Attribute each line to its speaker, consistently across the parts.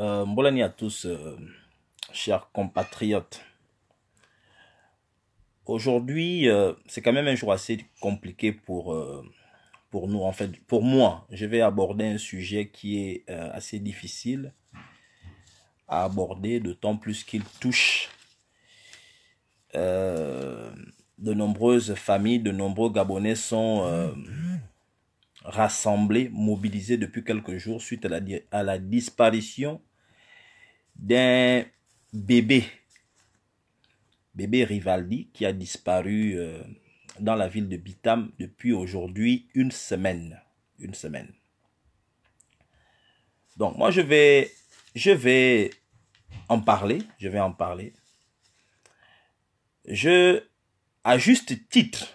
Speaker 1: Euh, Bonne année à tous, euh, chers compatriotes. Aujourd'hui, euh, c'est quand même un jour assez compliqué pour, pour nous, en fait, pour moi. Je vais aborder un sujet qui est assez difficile à aborder, d'autant plus qu'il touche de nombreuses familles, de nombreux Gabonais sont rassemblés, mobilisés depuis quelques jours suite à la, à la disparition d'un bébé, bébé Rivaldi, qui a disparu euh, dans la ville de Bitam depuis aujourd'hui une semaine. Une semaine. Donc moi je vais je vais en parler, je vais en parler. Je à juste titre,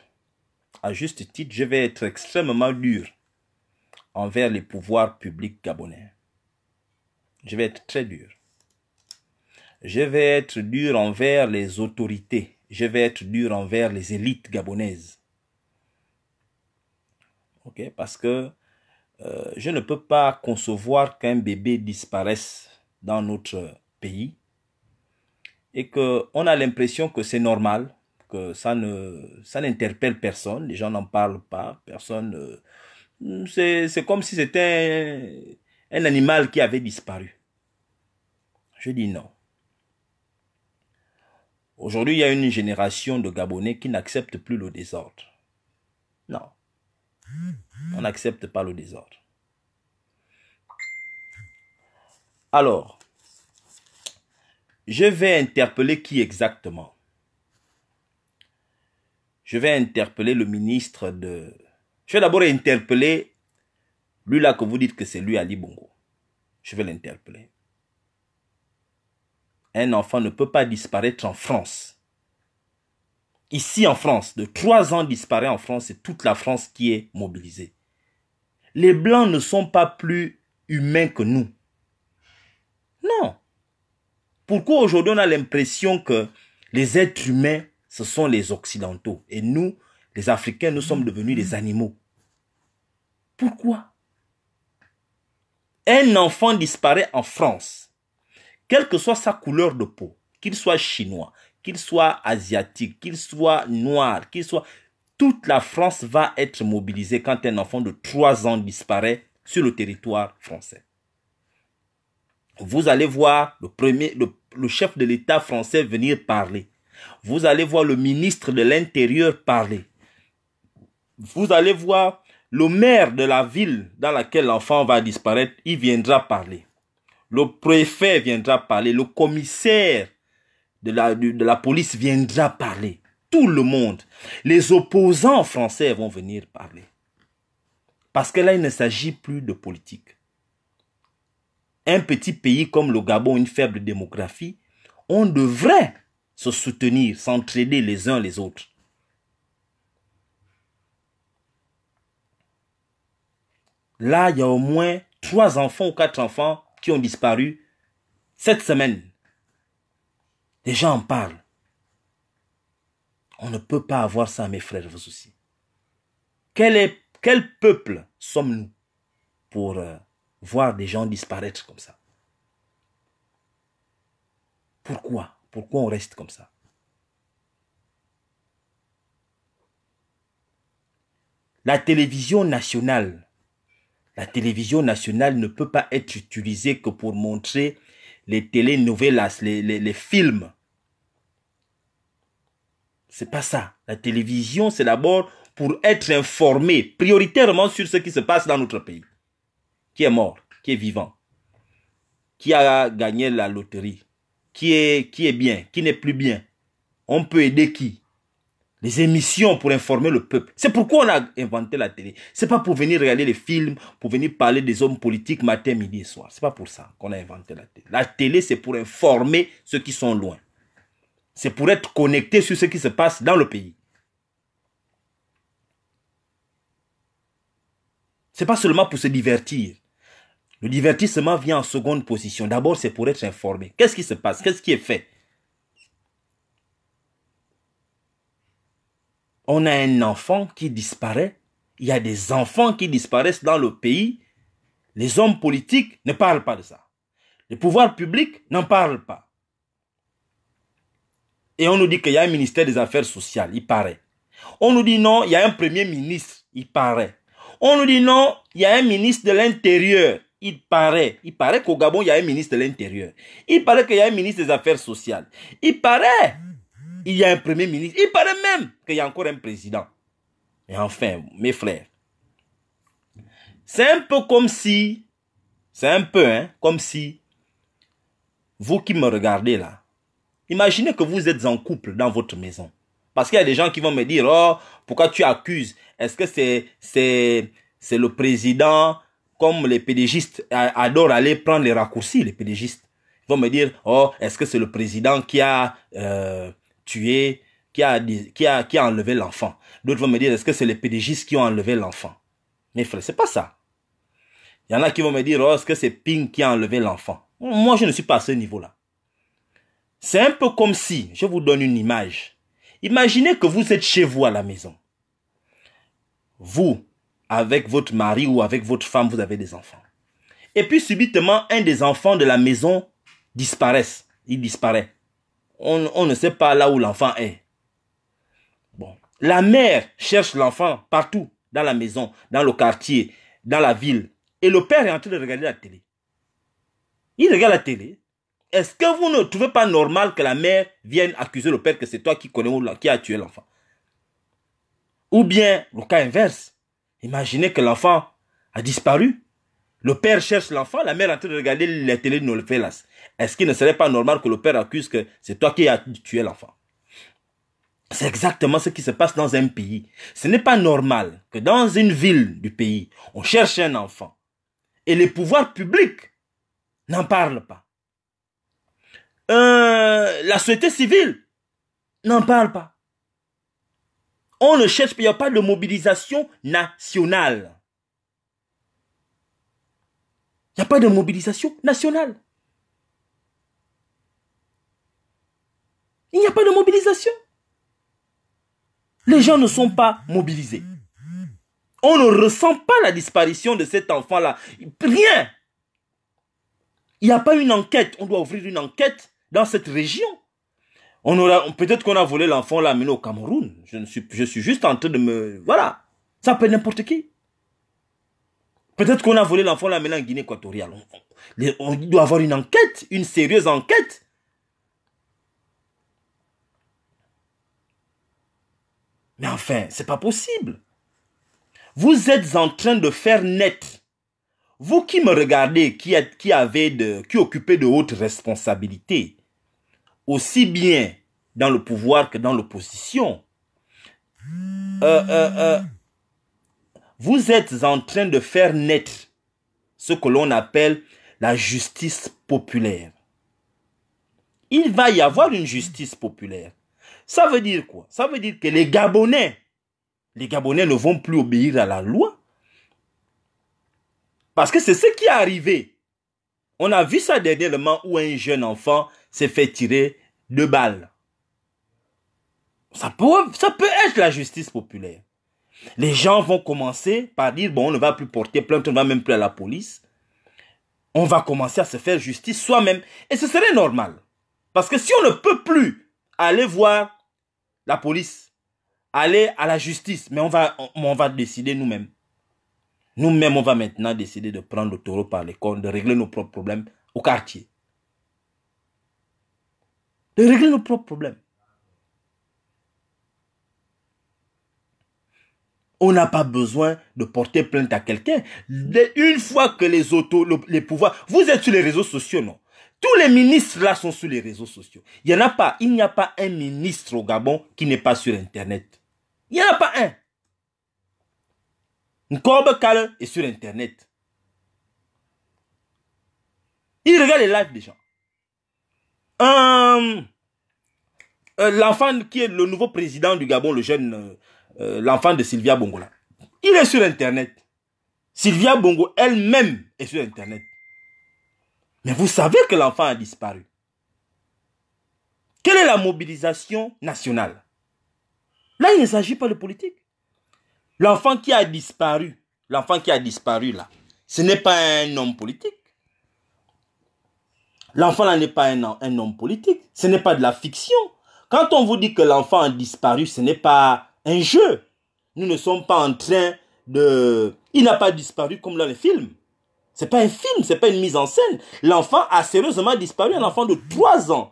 Speaker 1: à juste titre, je vais être extrêmement dur envers les pouvoirs publics gabonais. Je vais être très dur. Je vais être dur envers les autorités. Je vais être dur envers les élites gabonaises. ok Parce que euh, je ne peux pas concevoir qu'un bébé disparaisse dans notre pays et qu'on a l'impression que c'est normal, que ça ne ça n'interpelle personne, les gens n'en parlent pas, personne. Euh, c'est comme si c'était un animal qui avait disparu. Je dis non. Aujourd'hui, il y a une génération de Gabonais qui n'accepte plus le désordre. Non. On n'accepte pas le désordre. Alors, je vais interpeller qui exactement Je vais interpeller le ministre de... Je vais d'abord interpeller lui là que vous dites que c'est lui Ali Bongo. Je vais l'interpeller un enfant ne peut pas disparaître en France. Ici en France, de trois ans disparaît en France, c'est toute la France qui est mobilisée. Les Blancs ne sont pas plus humains que nous. Non. Pourquoi aujourd'hui on a l'impression que les êtres humains, ce sont les Occidentaux et nous, les Africains, nous sommes devenus des animaux Pourquoi Un enfant disparaît en France quelle que soit sa couleur de peau, qu'il soit chinois, qu'il soit asiatique, qu'il soit noir, qu'il soit... Toute la France va être mobilisée quand un enfant de 3 ans disparaît sur le territoire français. Vous allez voir le, premier, chef de l'État français venir parler. Vous allez voir le ministre de l'Intérieur parler. Vous allez voir le maire de la ville dans laquelle l'enfant va disparaître, il viendra parler. Le préfet viendra parler, le commissaire de la, de, la police viendra parler. Tout le monde. Les opposants français vont venir parler. Parce que là, il ne s'agit plus de politique. Un petit pays comme le Gabon, une faible démographie, on devrait se soutenir, s'entraider les uns les autres. Là, il y a au moins trois enfants ou quatre enfants ont disparu cette semaine. Les gens en parlent. On ne peut pas avoir ça, mes frères, vous aussi. Quel, est, quel peuple sommes-nous pour euh, voir des gens disparaître comme ça Pourquoi Pourquoi on reste comme ça La télévision nationale la télévision nationale ne peut pas être utilisée que pour montrer les telenovelas, les, les, les films. C'est pas ça. La télévision, c'est d'abord pour être informé prioritairement sur ce qui se passe dans notre pays. Qui est mort, qui est vivant, qui a gagné la loterie, qui est, qui est bien, qui n'est plus bien. On peut aider qui les émissions pour informer le peuple. C'est pourquoi on a inventé la télé. C'est pas pour venir regarder les films, pour venir parler des hommes politiques matin, midi et soir. C'est pas pour ça qu'on a inventé la télé. La télé, c'est pour informer ceux qui sont loin. C'est pour être connecté sur ce qui se passe dans le pays. C'est pas seulement pour se divertir. Le divertissement vient en seconde position. D'abord, c'est pour être informé. Qu'est-ce qui se passe Qu'est-ce qui est fait On a un enfant qui disparaît. Il y a des enfants qui disparaissent dans le pays. Les hommes politiques ne parlent pas de ça. Le pouvoir public n'en parle pas. Et on nous dit qu'il y a un ministère des Affaires sociales, il paraît. On nous dit non, il y a un premier ministre, il paraît. On nous dit non, il y a un ministre de l'Intérieur, il paraît. Il paraît qu'au Gabon, il y a un ministre de l'Intérieur. Il paraît qu'il y a un ministre des Affaires sociales. Il paraît il y a un premier ministre. Il paraît même qu'il y a encore un président. Et enfin, mes frères, c'est un peu comme si, c'est un peu hein, comme si, vous qui me regardez là, imaginez que vous êtes en couple dans votre maison. Parce qu'il y a des gens qui vont me dire, oh, pourquoi tu accuses Est-ce que c'est c'est c'est le président comme les pédégistes adorent aller prendre les raccourcis, les pédégistes Ils vont me dire, oh, est-ce que c'est le président qui a... Euh, tué, qui a, qui a, qui a enlevé l'enfant. D'autres vont me dire, est-ce que c'est les pédégistes qui ont enlevé l'enfant Mais frères c'est pas ça. Il y en a qui vont me dire, oh, est-ce que c'est Ping qui a enlevé l'enfant Moi, je ne suis pas à ce niveau-là. C'est un peu comme si, je vous donne une image. Imaginez que vous êtes chez vous à la maison. Vous, avec votre mari ou avec votre femme, vous avez des enfants. Et puis subitement, un des enfants de la maison disparaît. Il disparaît on, ne sait pas là où l'enfant est. Bon. La mère cherche l'enfant partout, dans la maison, dans le quartier, dans la ville. Et le père est en train de regarder la télé. Il regarde la télé. Est-ce que vous ne trouvez pas normal que la mère vienne accuser le père que c'est toi qui connais ou qui a tué l'enfant Ou bien le cas inverse. Imaginez que l'enfant a disparu. Le père cherche l'enfant, la mère est en train de regarder la télé de est-ce qu'il ne serait pas normal que le père accuse que c'est toi qui as tué l'enfant c'est exactement ce qui se passe dans un pays. Ce n'est pas normal que dans une ville du pays, on cherche un enfant et les pouvoirs publics n'en parlent pas. Euh, la société civile n'en parle pas. On ne cherche, pas. il n'y a pas de mobilisation nationale. Il n'y a pas de mobilisation nationale. Il n'y a pas de mobilisation. Les gens ne sont pas mobilisés. On ne ressent pas la disparition de cet enfant-là. Rien. Il n'y a pas une enquête. On doit ouvrir une enquête dans cette région. On aura, peut-être qu'on a volé l'enfant, là amené au Cameroun. Je suis, juste en train de me, voilà. Ça peut être n'importe qui. Peut-être qu'on a volé l'enfant, l'a amené en Guinée équatoriale. on, doit avoir une enquête, une sérieuse enquête Mais enfin, c'est pas possible. Vous êtes en train de faire naître. Vous qui me regardez, qui qui avez de, qui occupez de hautes responsabilités, aussi bien dans le pouvoir que dans l'opposition, euh, euh, euh, vous êtes en train de faire naître ce que l'on appelle la justice populaire. Il va y avoir une justice populaire. Ça veut dire quoi Ça veut dire que les Gabonais, les Gabonais ne vont plus obéir à la loi. Parce que c'est ce qui est arrivé. On a vu ça dernièrement où un jeune enfant s'est fait tirer deux balles. Ça peut, ça peut être la justice populaire. Les gens vont commencer par dire, bon, on ne va plus porter plainte, on ne va même plus à la police. On va commencer à se faire justice soi-même. Et ce serait normal. Parce que si on ne peut plus aller voir la police, aller à la justice, mais on va, on, va décider nous-mêmes. Nous-mêmes, on va maintenant décider de prendre le taureau par les cornes, de régler nos propres problèmes au quartier. De régler nos propres problèmes. On n'a pas besoin de porter plainte à quelqu'un. Une fois que les autos, les pouvoirs, vous êtes sur les réseaux sociaux, non tous les ministres là sont sur les réseaux sociaux. Il n'y en a pas. Il n'y a pas un ministre au Gabon qui n'est pas sur Internet. Il n'y en a pas un. Nkobe Kale est sur Internet. Il regarde les lives des gens. Hum, euh, l'enfant qui est le nouveau président du Gabon, le jeune, euh, euh, l'enfant de Sylvia Bongo là. Il est sur Internet. Sylvia Bongo elle-même est sur Internet. Mais vous savez que l'enfant a disparu. Quelle est la mobilisation nationale Là, il ne s'agit pas de politique. L'enfant qui a disparu, l'enfant qui a disparu là, ce n'est pas un homme politique. L'enfant là n'est pas un, un, homme politique, ce n'est pas de la fiction. Quand on vous dit que l'enfant a disparu, ce n'est pas un jeu. Nous ne sommes pas en train de... Il n'a pas disparu comme dans les films. C'est pas un film, c'est pas une mise en scène. L'enfant a sérieusement disparu, un enfant de 3 ans.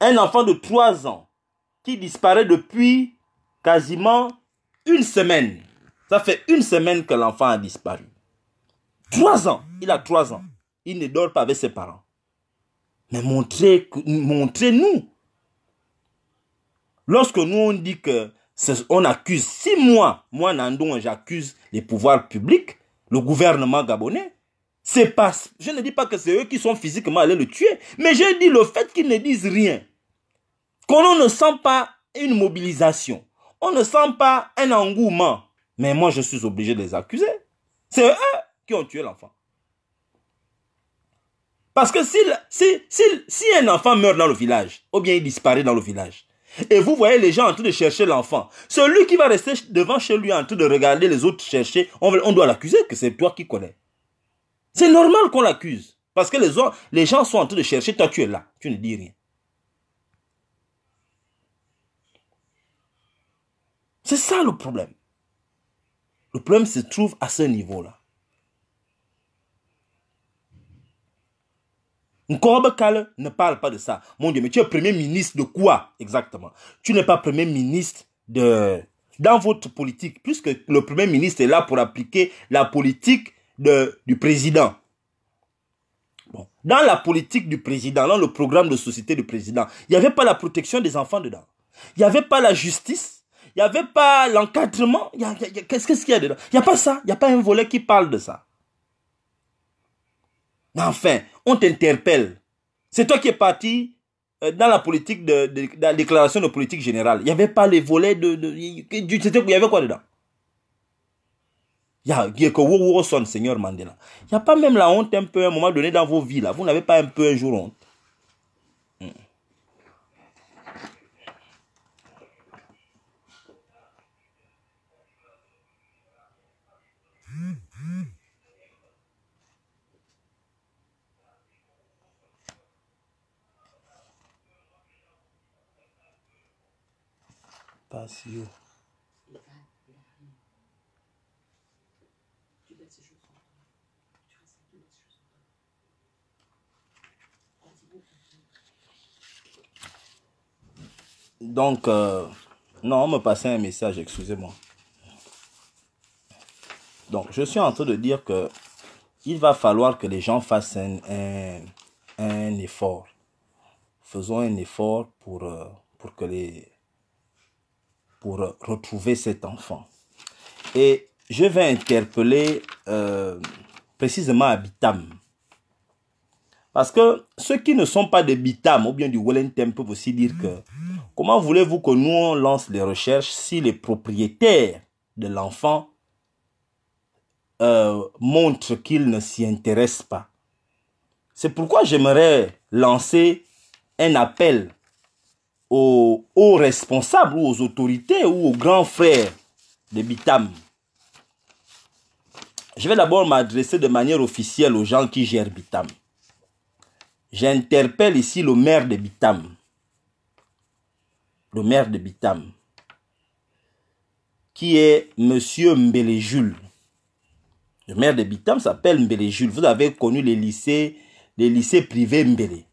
Speaker 1: Un enfant de 3 ans qui disparaît depuis quasiment une semaine. Ça fait une semaine que l'enfant a disparu. 3 ans, il a 3 ans. Il ne dort pas avec ses parents. Mais montrez, nous Lorsque nous on dit que on accuse, 6 mois, moi Nandon, j'accuse les pouvoirs publics, le gouvernement gabonais. C'est pas, je ne dis pas que c'est eux qui sont physiquement allés le tuer, mais je dis le fait qu'ils ne disent rien, qu'on ne sent pas une mobilisation, on ne sent pas un engouement. Mais moi, je suis obligé de les accuser. C'est eux qui ont tué l'enfant. Parce que si un enfant meurt dans le village, ou bien il disparaît dans le village, et vous voyez les gens en train de chercher l'enfant. Celui qui va rester devant chez lui en train de regarder les autres chercher, on, doit l'accuser que c'est toi qui connais. C'est normal qu'on l'accuse. Parce que les, gens sont en train de chercher, toi tu es là, tu ne dis rien. C'est ça le problème. Le problème se trouve à ce niveau-là. Nkorobe Kale ne parle pas de ça. Mon Dieu, mais tu es premier ministre de quoi exactement Tu n'es pas premier ministre de... Dans votre politique, puisque le premier ministre est là pour appliquer la politique de, du président. Dans la politique du président, dans le programme de société du président, il n'y avait pas la protection des enfants dedans. Il n'y avait pas la justice. Il n'y avait pas l'encadrement. Qu'est-ce qu'il y a dedans Il n'y a pas ça. Il n'y a pas un volet qui parle de ça. Enfin, on t'interpelle. C'est toi qui es parti dans la politique de, la déclaration de politique générale. Il n'y avait pas les volets de. il y avait quoi dedans Il y a, Seigneur Mandela. Il n'y a pas même la honte un peu à un moment donné dans vos vies là. Vous n'avez pas un peu un jour honte Donc, euh, non, on me passait un message, excusez-moi. Donc, je suis en train de dire que il va falloir que les gens fassent un, effort. Faisons un effort pour, euh, pour que les, pour retrouver cet enfant. Et je vais interpeller euh, précisément à Bitam. Parce que ceux qui ne sont pas de Bitam ou bien du Wellington peuvent aussi dire que comment voulez-vous que nous on lance les recherches si les propriétaires de l'enfant euh, montrent qu'ils ne s'y intéressent pas C'est pourquoi j'aimerais lancer un appel aux, responsables ou aux autorités ou aux grands frères de Bitam. Je vais d'abord m'adresser de manière officielle aux gens qui gèrent Bitam. J'interpelle ici le maire de Bitam. Le maire de Bitam. Qui est Monsieur Mbele Jules. Le maire de Bitam s'appelle Mbele Jules. Vous avez connu les lycées, les lycées privés Mbele.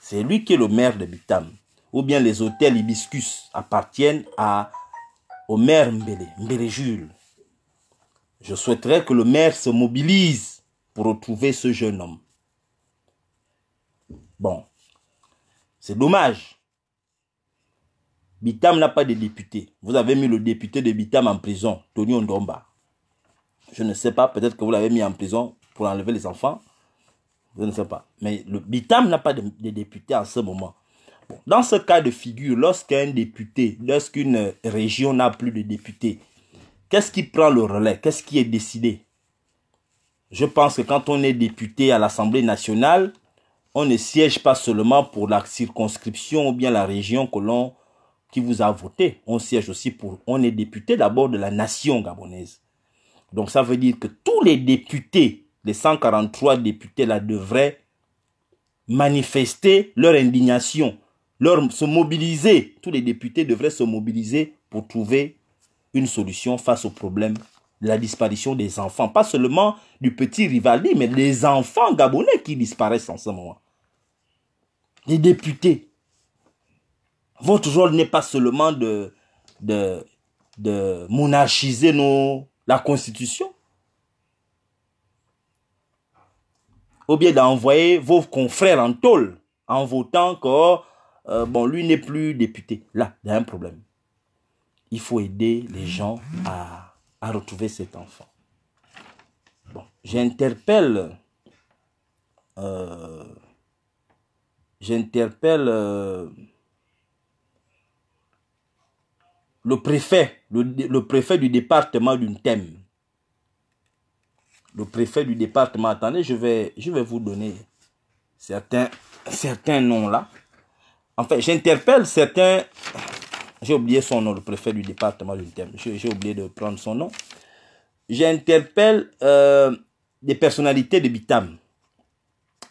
Speaker 1: C'est lui qui est le maire de Bitam ou bien les hôtels Hibiscus appartiennent à, au maire Mbélé, Mbélé Jules. Je souhaiterais que le maire se mobilise pour retrouver ce jeune homme. Bon, c'est dommage. Bitam n'a pas de député. Vous avez mis le député de Bitam en prison, Tony Ondomba. Je ne sais pas, peut-être que vous l'avez mis en prison pour enlever les enfants. Je ne sais pas. Mais le Bitam n'a pas de, de député en ce moment. Dans ce cas de figure, lorsqu'un député, lorsqu'une région n'a plus de députés, qu'est-ce qui prend le relais Qu'est-ce qui est décidé Je pense que quand on est député à l'Assemblée nationale, on ne siège pas seulement pour la circonscription ou bien la région que l'on qui vous a voté. On siège aussi pour on est député d'abord de la nation gabonaise. Donc ça veut dire que tous les députés, les 143 députés là devraient manifester leur indignation se mobiliser, tous les députés devraient se mobiliser pour trouver une solution face au problème de la disparition des enfants. Pas seulement du petit Rivaldi, mais des enfants gabonais qui disparaissent en ce moment. Les députés. Votre rôle n'est pas seulement de, de, monarchiser nos, la constitution. Ou bien d'envoyer vos confrères en tôle en votant que euh, bon, lui n'est plus député. Là, il y a un problème. Il faut aider les gens à, retrouver cet enfant. Bon, j'interpelle. Euh, j'interpelle euh, le préfet, le, préfet du département d'une thème. Le préfet du département, attendez, je vais, je vais vous donner certains, certains noms là. Enfin, j'interpelle certains. J'ai oublié son nom, le préfet du département, j'ai oublié de prendre son nom. J'interpelle euh, des personnalités de Bitam.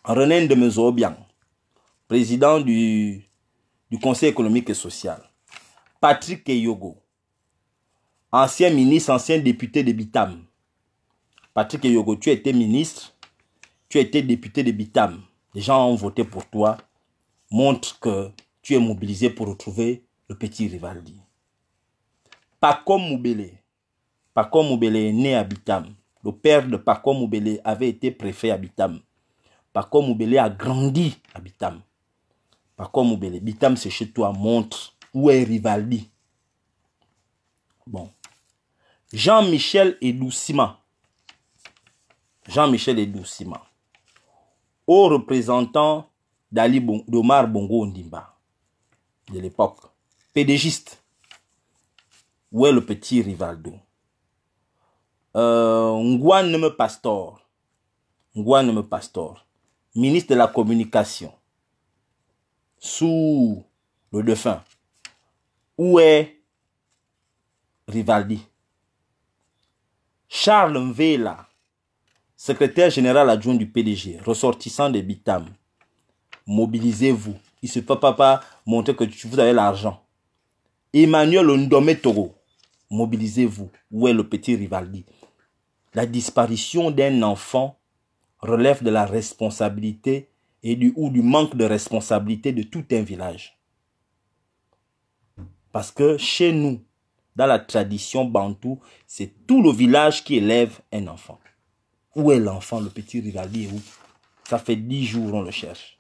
Speaker 1: René de président du, du Conseil économique et social. Patrick Eyogo, ancien ministre, ancien député de Bitam. Patrick Eyogo, tu étais ministre, tu étais député de Bitam. Les gens ont voté pour toi montre que tu es mobilisé pour retrouver le petit Rivaldi. Paco Moubele, Paco Moubele est né à Bitam. Le père de Paco Moubele avait été préfet à Bitam. Paco Moubele a grandi à Bitam. Paco Moubele, Bitam c'est chez toi, montre où est Rivaldi. Bon. Jean-Michel Edoucima. Jean-Michel Edoucima. Haut représentant d'Ali d'Omar Bongo Ndimba de l'époque, pédégiste. Où est le petit Rivaldo euh, Nguaneme Pastor, Me Pastor, ministre de la communication, sous le défunt. Où est Rivaldi Charles Mvela, secrétaire général adjoint du PDG, ressortissant des Bitam, mobilisez-vous. Il se peut pas, pas montrer que vous avez l'argent. Emmanuel Ndomé Toro, mobilisez-vous. Où est le petit Rivaldi La disparition d'un enfant relève de la responsabilité et du, ou du manque de responsabilité de tout un village. Parce que chez nous, dans la tradition bantou, c'est tout le village qui élève un enfant. Où est l'enfant, le petit Rivaldi où Ça fait dix jours on le cherche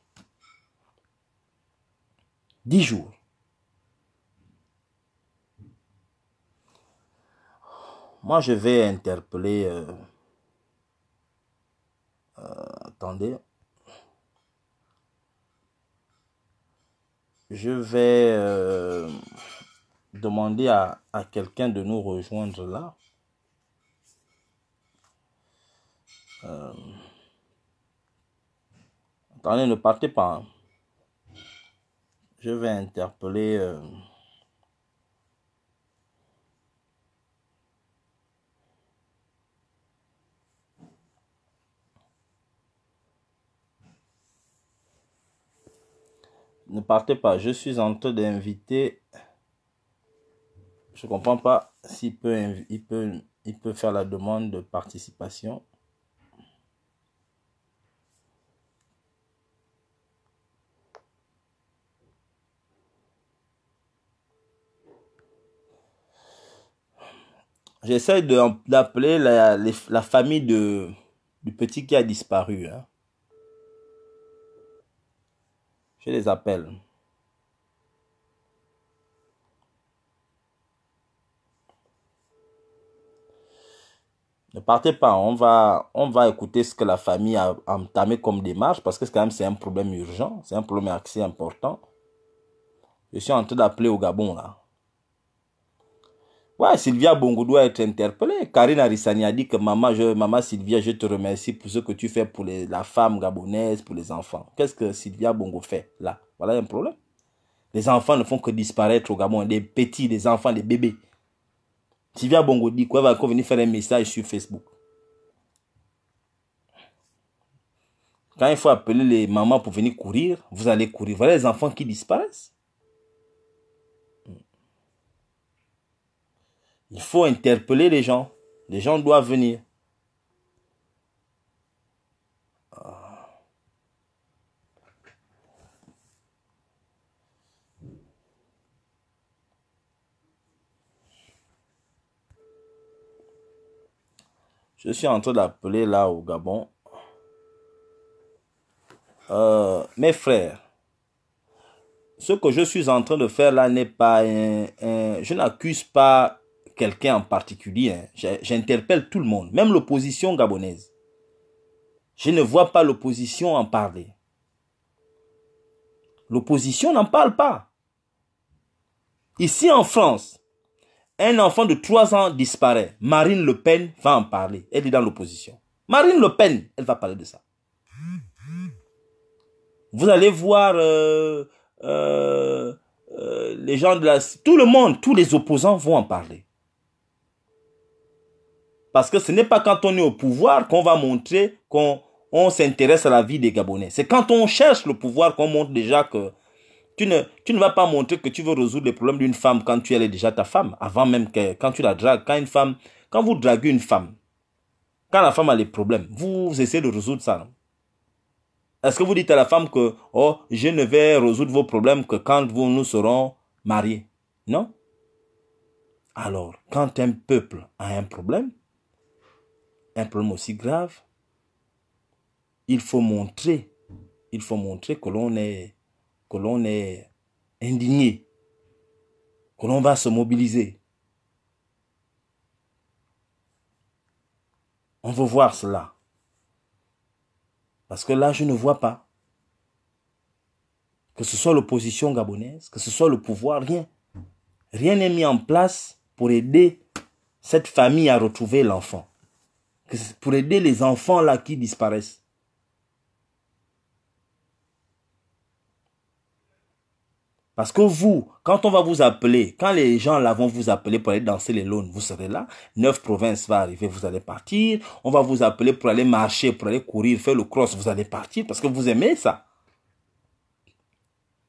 Speaker 1: dix jours. Moi, je vais interpeller... Euh, euh, attendez. Je vais euh, demander à, quelqu'un de nous rejoindre là. attendez, ne partez pas. Hein je vais interpeller euh, Ne partez pas, je suis en train d'inviter. Je comprends pas s'il peut, il peut, il peut faire la demande de participation. j'essaie d'appeler la, famille de, du petit qui a disparu. Hein. Je les appelle. Ne partez pas, on va, on va écouter ce que la famille a entamé comme démarche parce que c'est quand même c'est un problème urgent, c'est un problème assez important. Je suis en train d'appeler au Gabon là. Ouais, Sylvia Bongo doit être interpellée. Karine Arissani a dit que maman, je, Sylvia, je te remercie pour ce que tu fais pour la femme gabonaise, pour les enfants. Qu'est-ce que Sylvia Bongo fait là Voilà un problème. Les enfants ne font que disparaître au Gabon. Des petits, des enfants, des bébés. Sylvia Bongo dit quoi va venir faire un message sur Facebook. Quand il faut appeler les mamans pour venir courir, vous allez courir. Voilà les enfants qui disparaissent. Il faut interpeller les gens. Les gens doivent venir. Ah. Je suis en train d'appeler là au Gabon. Euh, mes frères, ce que je suis en train de faire là n'est pas un, Je n'accuse pas quelqu'un en particulier, hein. j'interpelle tout le monde, même l'opposition gabonaise. Je ne vois pas l'opposition en parler. L'opposition n'en parle pas. Ici en France, un enfant de 3 ans disparaît. Marine Le Pen va en parler. Elle est dans l'opposition. Marine Le Pen, elle va parler de ça. Vous allez voir euh, euh, euh, les gens de la... Tout le monde, tous les opposants vont en parler. Parce que ce n'est pas quand on est au pouvoir qu'on va montrer qu'on s'intéresse à la vie des Gabonais. C'est quand on cherche le pouvoir qu'on montre déjà que tu ne, tu ne vas pas montrer que tu veux résoudre les problèmes d'une femme quand tu es déjà ta femme, avant même que quand tu la dragues, quand une femme, quand vous draguez une femme, quand la femme a des problèmes, vous, essayez de résoudre ça. Est-ce que vous dites à la femme que oh je ne vais résoudre vos problèmes que quand nous serons mariés, non? Alors, quand un peuple a un problème, un problème aussi grave, il faut montrer, il faut montrer que l'on est, que l'on est indigné, que l'on va se mobiliser. On veut voir cela. Parce que là, je ne vois pas. Que ce soit l'opposition gabonaise, que ce soit le pouvoir, rien. Rien n'est mis en place pour aider cette famille à retrouver l'enfant pour aider les enfants là qui disparaissent. Parce que vous, quand on va vous appeler, quand les gens là vont vous appeler pour aller danser les lones, vous serez là. Neuf provinces va arriver, vous allez partir. On va vous appeler pour aller marcher, pour aller courir, faire le cross, vous allez partir parce que vous aimez ça.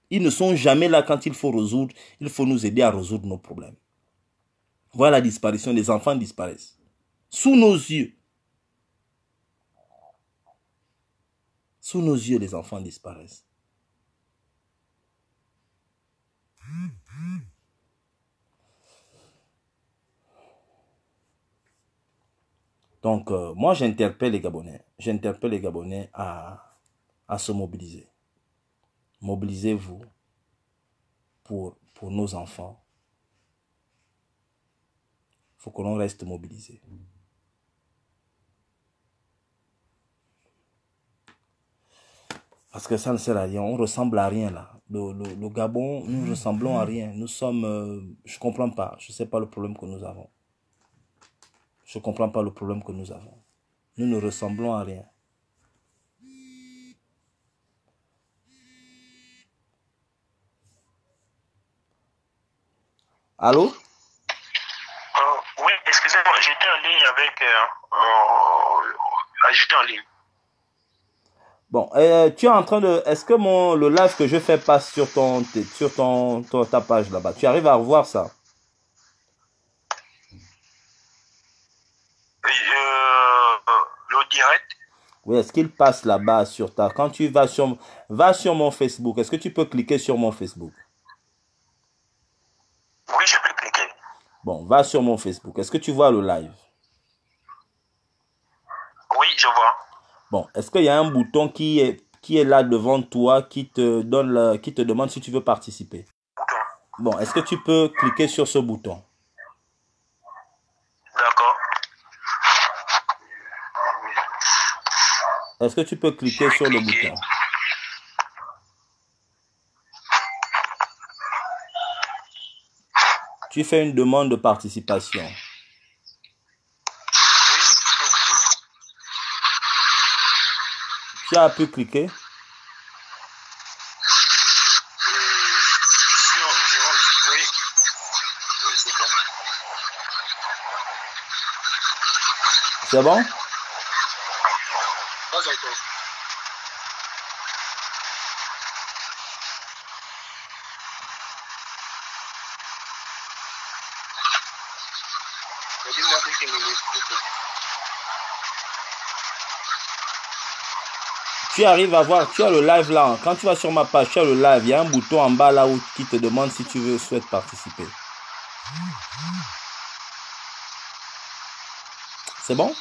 Speaker 1: Ils ne sont jamais là quand il faut résoudre. Il faut nous aider à résoudre nos problèmes. Voilà la disparition. Les enfants disparaissent. Sous nos yeux. Sous nos yeux, les enfants disparaissent. Donc, euh, moi, j'interpelle les Gabonais. J'interpelle les Gabonais à, se mobiliser. Mobilisez-vous pour, pour nos enfants. Il faut que l'on reste mobilisé. Parce que ça ne sert à rien. On ressemble à rien là. Le, Gabon, nous mmh. ressemblons à mmh. rien. Nous sommes... Euh, je ne comprends pas. Je ne sais pas le problème que nous avons. Je ne comprends pas le problème que nous avons. Nous ne ressemblons à rien. Allô euh, Oui, excusez-moi, j'étais en ligne avec... Euh, j'étais en ligne. Bon, euh, tu es en train de. Est-ce que mon le live que je fais passe sur ton sur ton, ta page là-bas Tu arrives à revoir ça euh, Le direct. Oui, est-ce qu'il passe là-bas sur ta Quand tu vas sur va sur mon Facebook, est-ce que tu peux cliquer sur mon Facebook Oui, je peux cliquer. Bon, va sur mon Facebook. Est-ce que tu vois le live Bon, est-ce qu'il y a un bouton qui est, qui est là devant toi qui te, donne qui te demande si tu veux participer Bon, est-ce que tu peux cliquer sur ce bouton D'accord. Est-ce que tu peux cliquer sur le bouton Tu fais une demande de participation. Tu as pu cliquer euh, euh, C'est bon tu arrives à voir, tu as le live là. Quand tu vas sur ma page, tu as le live. Il y a un bouton en bas là où, qui te demande si tu veux souhaites participer. C'est bon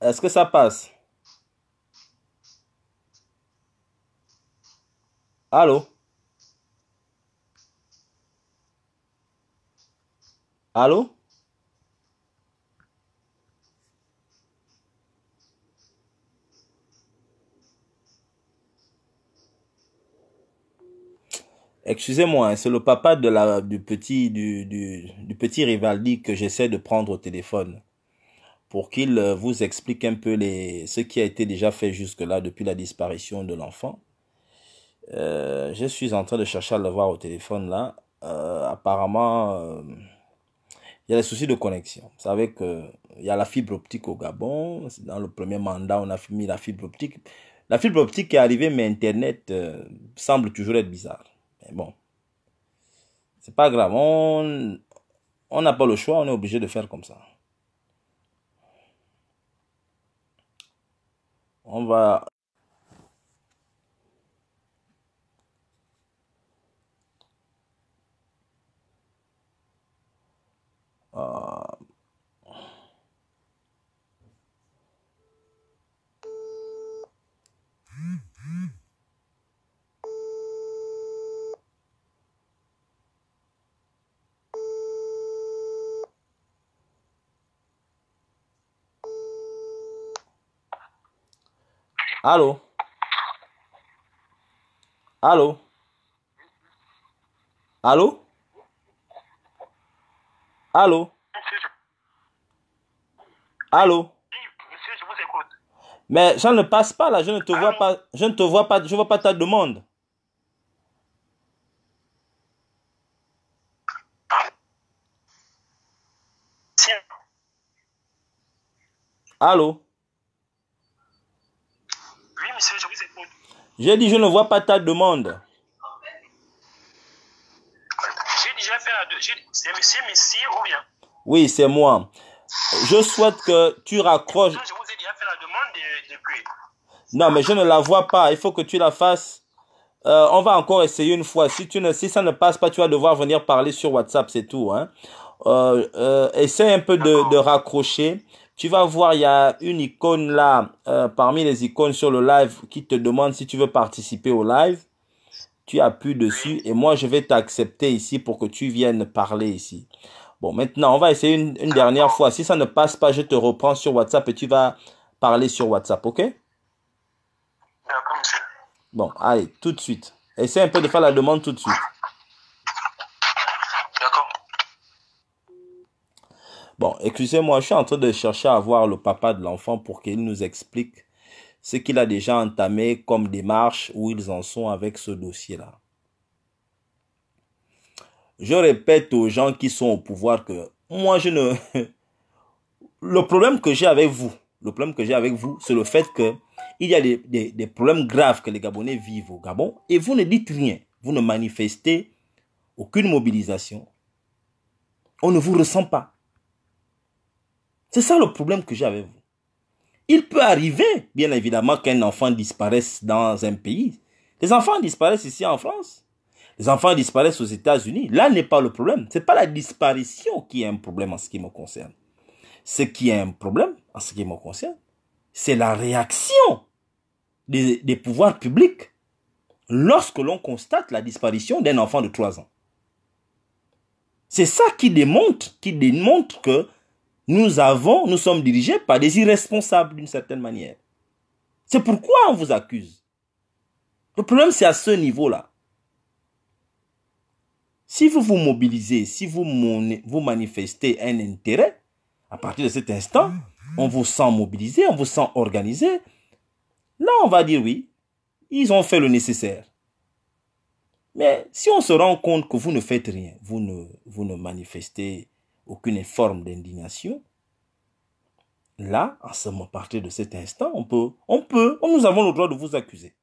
Speaker 1: Est-ce que ça passe Allô Allô Excusez-moi, hein, c'est le papa de la, du, petit, du, du, petit Rivaldi que j'essaie de prendre au téléphone pour qu'il euh, vous explique un peu les, ce qui a été déjà fait jusque-là depuis la disparition de l'enfant euh, je suis en train de chercher à le voir au téléphone là. Euh, apparemment, euh, il y a des soucis de connexion. Vous savez qu'il y a la fibre optique au Gabon. Dans le premier mandat, on a mis la fibre optique. La fibre optique est arrivée, mais Internet semble toujours être bizarre. Mais bon, c'est pas grave. On n'a pas le choix, on est obligé de faire comme ça. On va Allô Allô Allô Allô Allô Monsieur, Mais ça ne passe pas là, je ne te vois pas, je ne te vois pas, je vois pas ta demande. Allô j'ai dit, je ne vois pas ta demande. Oui, c'est moi. Je souhaite que tu raccroches. Non, mais je ne la vois pas. Il faut que tu la fasses. Euh, on va encore essayer une fois. Si, tu ne, si ça ne passe pas, tu vas devoir venir parler sur WhatsApp, c'est tout. Hein. Euh, euh, un peu de, de raccrocher tu vas voir, il y a une icône là, euh, parmi les icônes sur le live, qui te demande si tu veux participer au live. Tu appuies dessus et moi, je vais t'accepter ici pour que tu viennes parler ici. Bon, maintenant, on va essayer une, dernière fois. Si ça ne passe pas, je te reprends sur WhatsApp et tu vas parler sur WhatsApp, ok Bon, allez, tout de suite. Essaie un peu de faire la demande tout de suite. Bon, excusez-moi, je suis en train de chercher à voir le papa de l'enfant pour qu'il nous explique ce qu'il a déjà entamé comme démarche, où ils en sont avec ce dossier-là. Je répète aux gens qui sont au pouvoir que moi, je ne... Le problème que j'ai avec vous, le problème que j'ai avec vous, c'est le fait que il y a des, des, problèmes graves que les Gabonais vivent au Gabon et vous ne dites rien. Vous ne manifestez aucune mobilisation. On ne vous ressent pas. C'est ça le problème que j'ai avec vous. Il peut arriver, bien évidemment, qu'un enfant disparaisse dans un pays. Les enfants disparaissent ici en France. Les enfants disparaissent aux États-Unis. Là n'est pas le problème. Ce n'est pas la disparition qui est un problème en ce qui me concerne. Ce qui est un problème en ce qui me concerne, c'est la réaction des, pouvoirs publics lorsque l'on constate la disparition d'un enfant de 3 ans. C'est ça qui démontre, qui démontre que nous avons, nous sommes dirigés par des irresponsables d'une certaine manière. C'est pourquoi on vous accuse. Le problème, c'est à ce niveau-là. Si vous vous mobilisez, si vous, vous manifestez un intérêt, à partir de cet instant, on vous sent mobilisé, on vous sent organisé. Là, on va dire oui, ils ont fait le nécessaire. Mais si on se rend compte que vous ne faites rien, vous ne, vous ne manifestez aucune forme d'indignation, là, à ce moment, partir de cet instant, on peut, on peut, nous avons le droit de vous accuser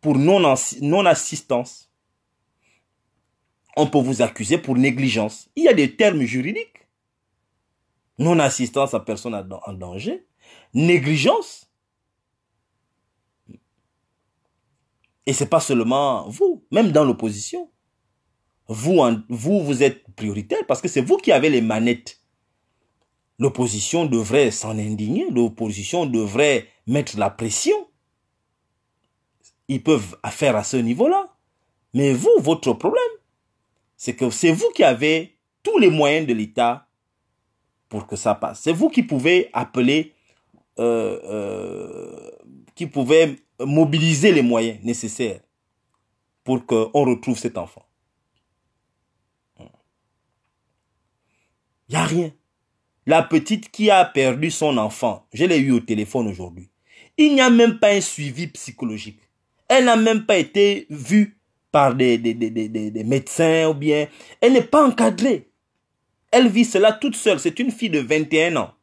Speaker 1: pour non-assistance. on peut vous accuser pour négligence. Il y a des termes juridiques. Non-assistance à personne en danger. Négligence. Et ce n'est pas seulement vous, même dans l'opposition vous, vous, êtes prioritaire parce que c'est vous qui avez les manettes. L'opposition devrait s'en indigner, l'opposition devrait mettre la pression. Ils peuvent faire à ce niveau-là. Mais vous, votre problème, c'est que c'est vous qui avez tous les moyens de l'État pour que ça passe. C'est vous qui pouvez appeler, euh, euh, qui pouvez mobiliser les moyens nécessaires pour qu'on retrouve cet enfant. Il n'y a rien. La petite qui a perdu son enfant, je l'ai eu au téléphone aujourd'hui. Il n'y a même pas un suivi psychologique. Elle n'a même pas été vue par des, des, des médecins ou bien. Elle n'est pas encadrée. Elle vit cela toute seule. C'est une fille de 21 ans.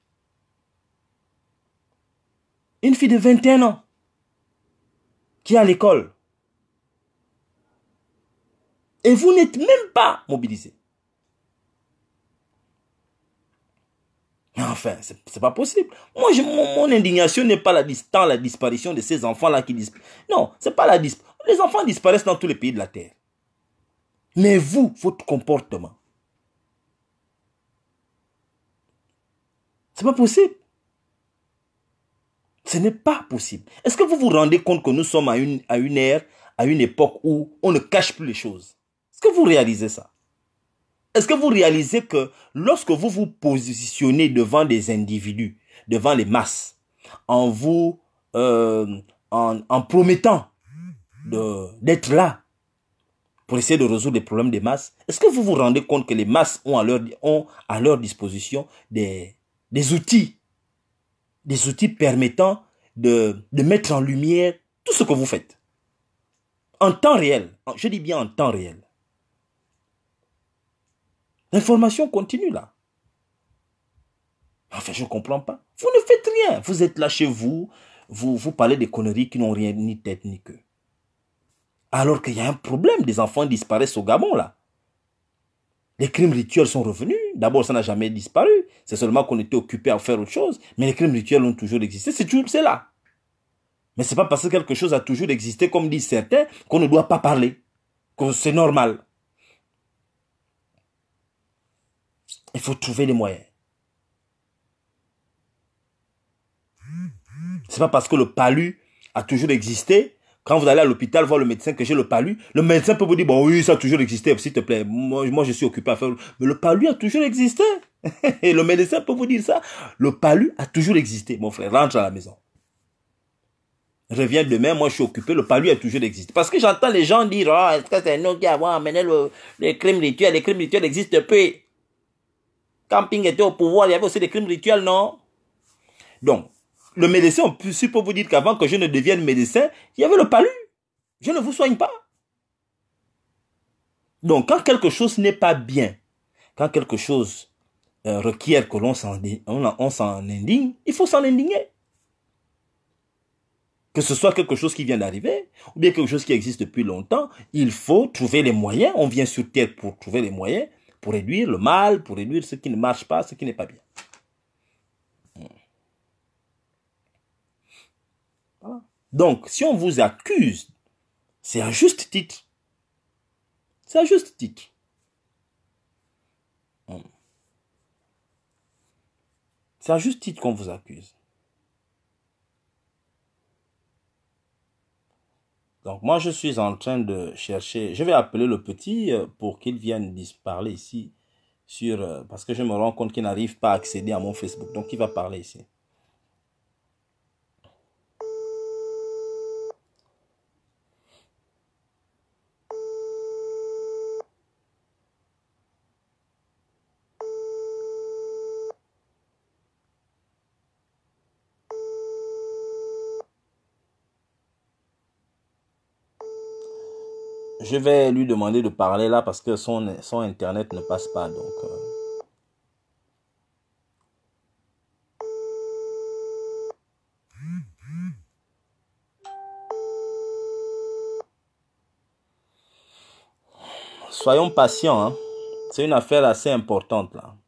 Speaker 1: Une fille de 21 ans qui est à l'école. Et vous n'êtes même pas mobilisé. Mais enfin, n'est pas possible. Moi, mon, indignation n'est pas la, tant la disparition de ces enfants-là qui disparaissent. Non, c'est pas la disparition. Les enfants disparaissent dans tous les pays de la Terre. Mais vous, votre comportement, Ce n'est pas possible. Ce n'est pas possible. Est-ce que vous vous rendez compte que nous sommes à une, à une ère, à une époque où on ne cache plus les choses Est-ce que vous réalisez ça est-ce que vous réalisez que lorsque vous vous positionnez devant des individus, devant les masses, en vous, euh, en, en, promettant d'être là pour essayer de résoudre les problèmes des masses, est-ce que vous vous rendez compte que les masses ont à leur, ont à leur disposition des, des outils, des outils permettant de mettre en lumière tout ce que vous faites en temps réel, je dis bien en temps réel. L'information continue là. Enfin, je ne comprends pas. Vous ne faites rien. Vous êtes là chez vous. Vous, vous parlez des conneries qui n'ont rien, ni tête, ni queue. Alors qu'il y a un problème. Des enfants disparaissent au Gabon, là. Les crimes rituels sont revenus. D'abord, ça n'a jamais disparu. C'est seulement qu'on était occupé à faire autre chose. Mais les crimes rituels ont toujours existé. C'est toujours, c'est là. Mais n'est pas parce que quelque chose a toujours existé, comme disent certains, qu'on ne doit pas parler. Que c'est normal. Il faut trouver les moyens. C'est pas parce que le palu a toujours existé. Quand vous allez à l'hôpital voir le médecin que j'ai le palu, le médecin peut vous dire, bon oui, ça a toujours existé, s'il te plaît, moi, je suis occupé à faire... Mais le palu a toujours existé. Et le médecin peut vous dire ça. Le palu a toujours existé. Mon frère, rentre à la maison. Reviens demain, moi je suis occupé, le palu a toujours existé. Parce que j'entends les gens dire, oh, est-ce que c'est nous qui avons amené le, les crimes rituels, les crimes rituels n'existent plus Camping était au pouvoir, il y avait aussi des crimes rituels, non Donc, le médecin, on peut pour vous dire qu'avant que je ne devienne médecin, il y avait le palu. Je ne vous soigne pas. Donc, quand quelque chose n'est pas bien, quand quelque chose euh, requiert que l'on s'en on, s'en indigne, il faut s'en indigner. Que ce soit quelque chose qui vient d'arriver, ou bien quelque chose qui existe depuis longtemps, il faut trouver les moyens. On vient sur Terre pour trouver les moyens pour réduire le mal, pour réduire ce qui ne marche pas, ce qui n'est pas bien. Hmm. Donc, si on vous accuse, c'est un juste titre. C'est un juste titre. Hmm. C'est un juste titre qu'on vous accuse. Donc moi, je suis en train de chercher, je vais appeler le petit euh, pour qu'il vienne parler ici, sur, euh, parce que je me rends compte qu'il n'arrive pas à accéder à mon Facebook. Donc il va parler ici. je vais lui demander de parler là parce que son, son internet ne passe pas. Donc. Euh. Soyons patients. Hein. C'est une affaire assez importante là.